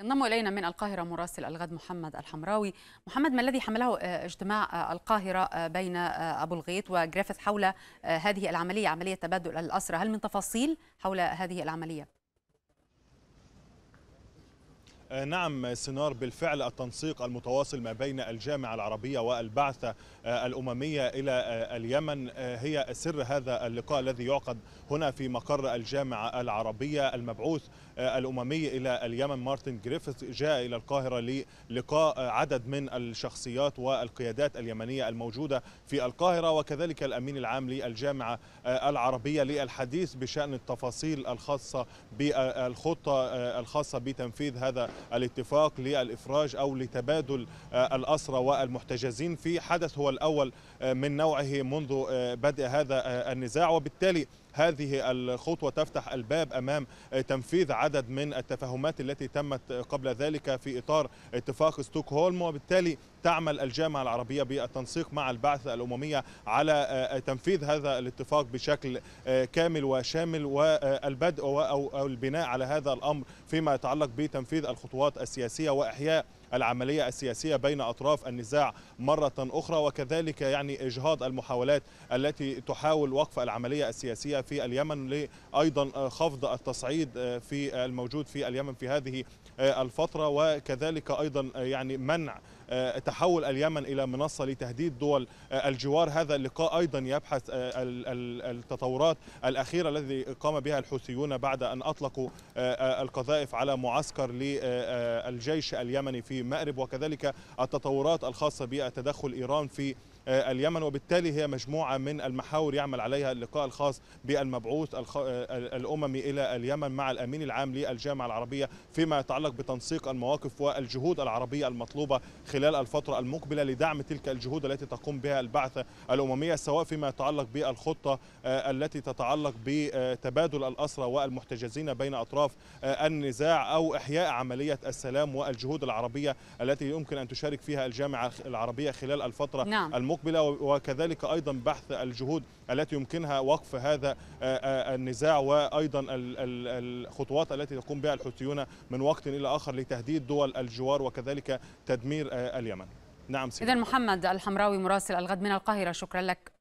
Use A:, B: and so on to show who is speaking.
A: ينضم الينا من القاهره مراسل الغد محمد الحمراوي محمد ما الذي حمله آه، اجتماع آه، القاهره آه، بين ابو الغيط وجريفيث حول هذه العمليه عمليه تبادل الاسرى هل من تفاصيل حول هذه العمليه آه، نعم سنار بالفعل التنسيق المتواصل ما بين الجامعة العربية والبعثة آه، الأممية إلى آه، اليمن هي سر هذا اللقاء الذي يعقد هنا في مقر الجامعة العربية المبعوث الأممي إلى اليمن مارتن جريفيث جاء إلى القاهرة للقاء عدد من الشخصيات والقيادات اليمنية الموجودة في القاهرة وكذلك الأمين العام للجامعة العربية للحديث بشأن التفاصيل الخاصة بالخطة الخاصة بتنفيذ هذا الاتفاق للإفراج أو لتبادل آه، الأسرى والمحتجزين في حدث هو الأول آه، من نوعه منذ آه، بدء هذا النزاع وبالتالي هذه الخطوة تفتح الباب أمام تنفيذ عدد من التفاهمات التي تمت قبل ذلك في إطار اتفاق ستوكهولم وبالتالي تعمل الجامعة العربية بالتنسيق مع البعثة الأممية على تنفيذ هذا الاتفاق بشكل كامل وشامل والبدء أو البناء على هذا الأمر فيما يتعلق بتنفيذ الخطوات السياسية وإحياء العملية السياسية بين أطراف النزاع مرة أخرى وكذلك يعني إجهاض المحاولات التي تحاول وقف العملية السياسية في اليمن لأيضا خفض التصعيد آه، في الموجود في اليمن في هذه آه، الفترة وكذلك أيضا يعني منع آه، تحول اليمن إلى منصة لتهديد دول آه، الجوار هذا اللقاء أيضا يبحث آه، التطورات الأخيرة الذي قام بها الحوثيون بعد أن أطلقوا القذائف على معسكر للجيش اليمني في مأرب وكذلك التطورات الخاصة بتدخل إيران في آه، اليمن وبالتالي هي مجموعة من المحاور يعمل عليها اللقاء الخاص بالمبعوث آه، الأممي إلى اليمن مع الأمين العام للجامعة العربية فيما يتعلق بتنسيق المواقف والجهود العربية المطلوبة خلال الفترة المقبلة لدعم تلك الجهود التي تقوم بها البعثة الأممية سواء فيما يتعلق بالخطة آه، التي تتعلق بتبادل الأسرى والمحتجزين بين أطراف النزاع أو إحياء عملية السلام والجهود العربية التي يمكن أن تشارك فيها الجامعة العربية خلال الفترة نعم. المقبلة المقبلة وكذلك أيضا بحث الجهود التي يمكنها وقف هذا آه، آه، النزاع وأيضا الخطوات التي تقوم بها الحوثيون من وقت إلى آخر لتهديد دول الجوار وكذلك تدمير آه، اليمن نعم إذا محمد الحمراوي مراسل الغد من القاهرة شكرا لك